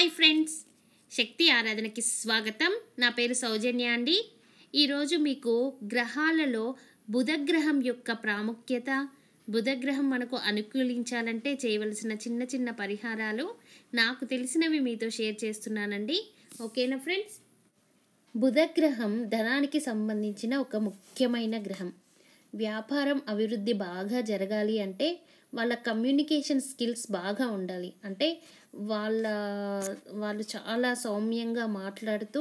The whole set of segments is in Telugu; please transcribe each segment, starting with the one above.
హాయ్ ఫ్రెండ్స్ శక్తి ఆరాధనకి స్వాగతం నా పేరు సౌజన్య అండి ఈరోజు మీకు గ్రహాలలో బుధగ్రహం యొక్క ప్రాముఖ్యత బుధగ్రహం మనకు అనుకూలించాలంటే చేయవలసిన చిన్న చిన్న పరిహారాలు నాకు తెలిసినవి మీతో షేర్ చేస్తున్నానండి ఓకేనా ఫ్రెండ్స్ బుధగ్రహం ధనానికి సంబంధించిన ఒక ముఖ్యమైన గ్రహం వ్యాపారం అభివృద్ధి బాగా జరగాలి అంటే వాళ్ళ కమ్యూనికేషన్ స్కిల్స్ బాగా ఉండాలి అంటే వాళ్ళ వాళ్ళు చాలా సౌమ్యంగా మాట్లాడుతూ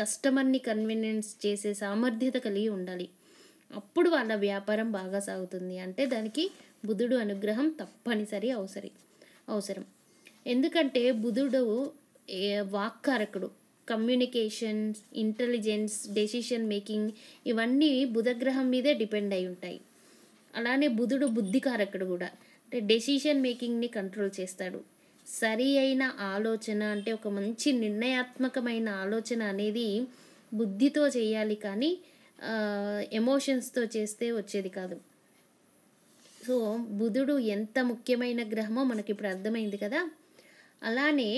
కస్టమర్ని కన్వీనియన్స్ చేసే సామర్థ్యత కలిగి ఉండాలి అప్పుడు వాళ్ళ వ్యాపారం బాగా సాగుతుంది అంటే దానికి బుధుడు అనుగ్రహం తప్పనిసరి అవసరం అవసరం ఎందుకంటే బుధుడు వాక్కారకుడు కమ్యూనికేషన్స్ ఇంటెలిజెన్స్ డెసిషన్ మేకింగ్ ఇవన్నీ బుధగ్రహం మీదే డిపెండ్ అయి ఉంటాయి అలానే బుధుడు బుద్ధికారకుడు కూడా అంటే డెసిషన్ మేకింగ్ని కంట్రోల్ చేస్తాడు సరి అయిన ఆలోచన అంటే ఒక మంచి నిర్ణయాత్మకమైన ఆలోచన అనేది బుద్ధితో చేయాలి కానీ ఎమోషన్స్తో చేస్తే వచ్చేది కాదు సో బుధుడు ఎంత ముఖ్యమైన గ్రహమో మనకి ఇప్పుడు అర్థమైంది కదా అలానే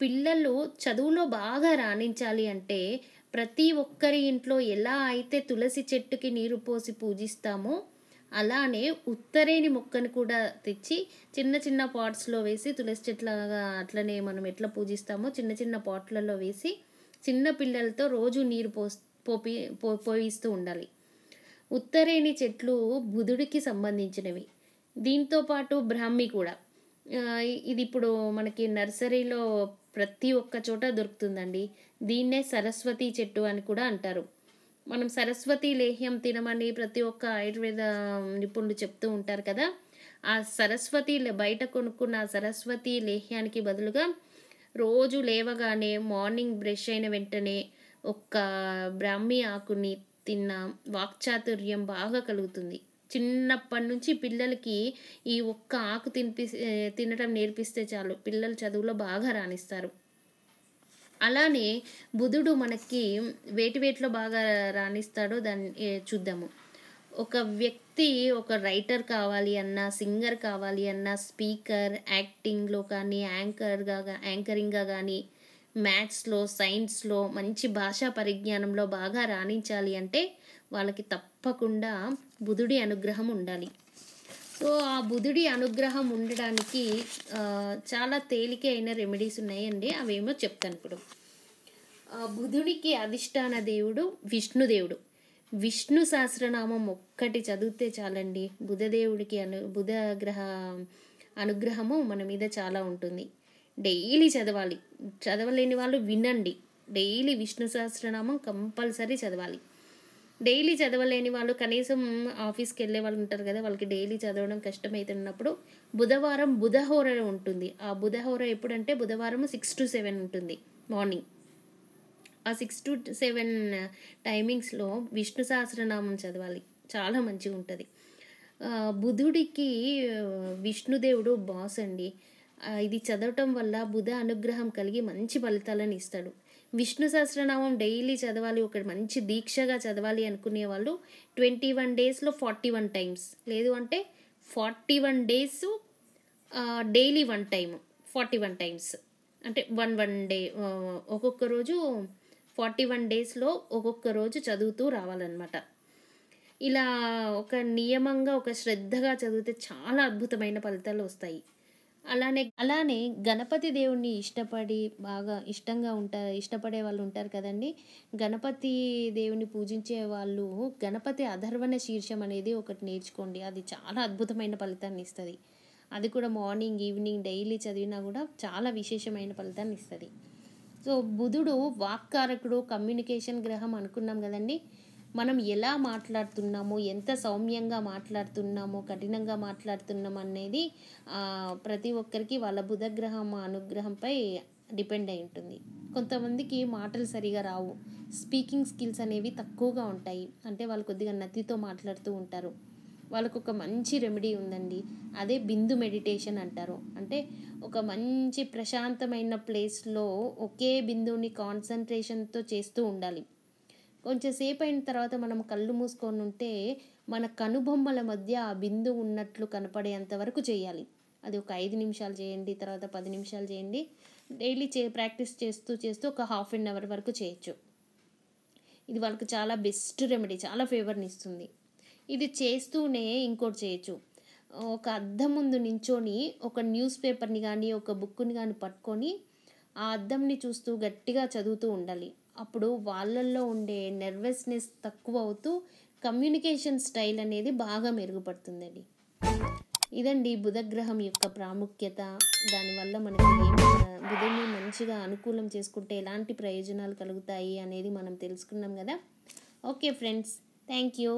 పిల్లలు చదువులో బాగా రాణించాలి అంటే ప్రతి ఒక్కరి ఇంట్లో ఎలా అయితే తులసి చెట్టుకి నీరు పోసి పూజిస్తామో అలానే ఉత్తరేని మొక్కను కూడా తెచ్చి చిన్న చిన్న పాట్స్లో వేసి తులసి చెట్లాగా అట్లనే మనం ఎట్లా పూజిస్తామో చిన్న చిన్న పాట్లలో వేసి చిన్న పిల్లలతో రోజు నీరు పోస్ పోపి పో పోయిస్తూ ఉండాలి ఉత్తరేణి చెట్లు బుధుడికి సంబంధించినవి దీంతో పాటు బ్రాహ్మి కూడా ఇది ఇప్పుడు మనకి నర్సరీలో ప్రతి ఒక్క చోట దొరుకుతుందండి దీన్నే సరస్వతి చెట్టు అని కూడా అంటారు మనం సరస్వతి లేహ్యం తినమని ప్రతి ఒక్క ఆయుర్వేద నిపుణులు చెప్తూ ఉంటారు కదా ఆ సరస్వతి బయట కొనుక్కున్న సరస్వతి లేహ్యానికి బదులుగా రోజు లేవగానే మార్నింగ్ బ్రష్ అయిన వెంటనే ఒక్క బ్రాహ్మి ఆకుని తిన్న వాక్చాతుర్యం బాగా కలుగుతుంది చిన్నప్పటి నుంచి పిల్లలకి ఈ ఒక్క ఆకు తినిపి తినడం నేర్పిస్తే చాలు పిల్లలు చదువులో బాగా రాణిస్తారు అలానే బుధుడు మనకి వేటి వేటిలో బాగా రాణిస్తాడో దాన్ని చూద్దాము ఒక వ్యక్తి ఒక రైటర్ కావాలి అన్నా సింగర్ కావాలి అన్నా స్పీకర్ యాక్టింగ్లో కానీ యాంకర్గా యాంకరింగ్గా కానీ మ్యాథ్స్లో సైన్స్లో మంచి భాషా పరిజ్ఞానంలో బాగా రాణించాలి అంటే వాళ్ళకి తప్పకుండా బుధుడి అనుగ్రహం ఉండాలి సో ఆ బుధుడి అనుగ్రహం ఉండడానికి చాలా తేలిక అయిన రెమెడీస్ ఉన్నాయండి అవేమో చెప్తాను ఇప్పుడు బుధుడికి అధిష్టాన దేవుడు విష్ణుదేవుడు విష్ణు సహస్రనామం ఒక్కటి చదివితే చాలండి బుధదేవుడికి అను బుధ గ్రహ అనుగ్రహము మన మీద చాలా ఉంటుంది డైలీ చదవాలి చదవలేని వాళ్ళు వినండి డైలీ విష్ణు సహస్రనామం కంపల్సరీ చదవాలి డైలీ చదవలేని వాళ్ళు కనీసం ఆఫీస్కి వెళ్ళే వాళ్ళు ఉంటారు కదా వాళ్ళకి డైలీ చదవడం కష్టమవుతున్నప్పుడు బుధవారం బుధహోర ఉంటుంది ఆ బుధహోర ఎప్పుడంటే బుధవారం సిక్స్ టు సెవెన్ ఉంటుంది మార్నింగ్ ఆ సిక్స్ టు సెవెన్ టైమింగ్స్లో విష్ణు సహస్రనామం చదవాలి చాలా మంచిగా ఉంటుంది బుధుడికి విష్ణుదేవుడు బాస్ అండి ఇది చదవటం వల్ల బుధ అనుగ్రహం కలిగి మంచి ఫలితాలను ఇస్తాడు విష్ణు సహస్రనామం డైలీ చదవాలి ఒక మంచి దీక్షగా చదవాలి అనుకునే వాళ్ళు ట్వంటీ వన్ డేస్లో ఫార్టీ వన్ టైమ్స్ లేదు అంటే forty one days daily one time forty one times అంటే వన్ వన్ డే ఒక్కొక్క రోజు ఫార్టీ వన్ డేస్లో ఒక్కొక్క రోజు చదువుతూ రావాలన్నమాట ఇలా ఒక నియమంగా ఒక శ్రద్ధగా చదివితే చాలా అద్భుతమైన ఫలితాలు వస్తాయి అలానే అలానే గణపతి దేవుణ్ణి ఇష్టపడి బాగా ఇష్టంగా ఉంటారు ఇష్టపడే వాళ్ళు ఉంటారు కదండి గణపతి దేవుని పూజించే వాళ్ళు గణపతి అధర్వణ శీర్షం అనేది ఒకటి నేర్చుకోండి అది చాలా అద్భుతమైన ఫలితాన్ని ఇస్తుంది అది కూడా మార్నింగ్ ఈవినింగ్ డైలీ చదివినా కూడా చాలా విశేషమైన ఫలితాన్ని ఇస్తుంది సో బుధుడు వాక్కారకుడు కమ్యూనికేషన్ గ్రహం అనుకున్నాం కదండి మనం ఎలా మాట్లాడుతున్నాము ఎంత సౌమ్యంగా మాట్లాడుతున్నామో కఠినంగా మాట్లాడుతున్నాం అనేది ప్రతి ఒక్కరికి వాళ్ళ బుధగ్రహం అనుగ్రహంపై డిపెండ్ అయి ఉంటుంది కొంతమందికి మాటలు సరిగా రావు స్పీకింగ్ స్కిల్స్ అనేవి తక్కువగా ఉంటాయి అంటే వాళ్ళు కొద్దిగా నతితో మాట్లాడుతూ ఉంటారు వాళ్ళకు ఒక మంచి రెమెడీ ఉందండి అదే బిందు మెడిటేషన్ అంటారు అంటే ఒక మంచి ప్రశాంతమైన ప్లేస్లో ఒకే బిందువుని కాన్సన్ట్రేషన్తో చేస్తూ ఉండాలి కొంచెం సేపు అయిన తర్వాత మనం కళ్ళు మూసుకొని ఉంటే మన కనుబొమ్మల మధ్య ఆ బిందు ఉన్నట్లు కనపడేంత వరకు చేయాలి అది ఒక ఐదు నిమిషాలు చేయండి తర్వాత పది నిమిషాలు చేయండి డైలీ చే ప్రాక్టీస్ చేస్తూ చేస్తూ ఒక హాఫ్ అన్ అవర్ వరకు చేయొచ్చు ఇది వాళ్ళకి చాలా బెస్ట్ రెమెడీ చాలా ఫేవర్ని ఇస్తుంది ఇది చేస్తూనే ఇంకోటి చేయొచ్చు ఒక అద్దం ముందు నించొని ఒక న్యూస్ పేపర్ని కానీ ఒక బుక్ని కానీ పట్టుకొని ఆ అద్దంని చూస్తూ గట్టిగా చదువుతూ ఉండాలి అప్పుడు వాళ్ళల్లో ఉండే నెర్వస్నెస్ తక్కువ అవుతూ కమ్యూనికేషన్ స్టైల్ అనేది బాగా మెరుగుపడుతుందండి ఇదండి బుధగ్రహం యొక్క ప్రాముఖ్యత దానివల్ల మనకి బుధుని మంచిగా అనుకూలం చేసుకుంటే ఎలాంటి ప్రయోజనాలు కలుగుతాయి అనేది మనం తెలుసుకున్నాం కదా ఓకే ఫ్రెండ్స్ థ్యాంక్ యూ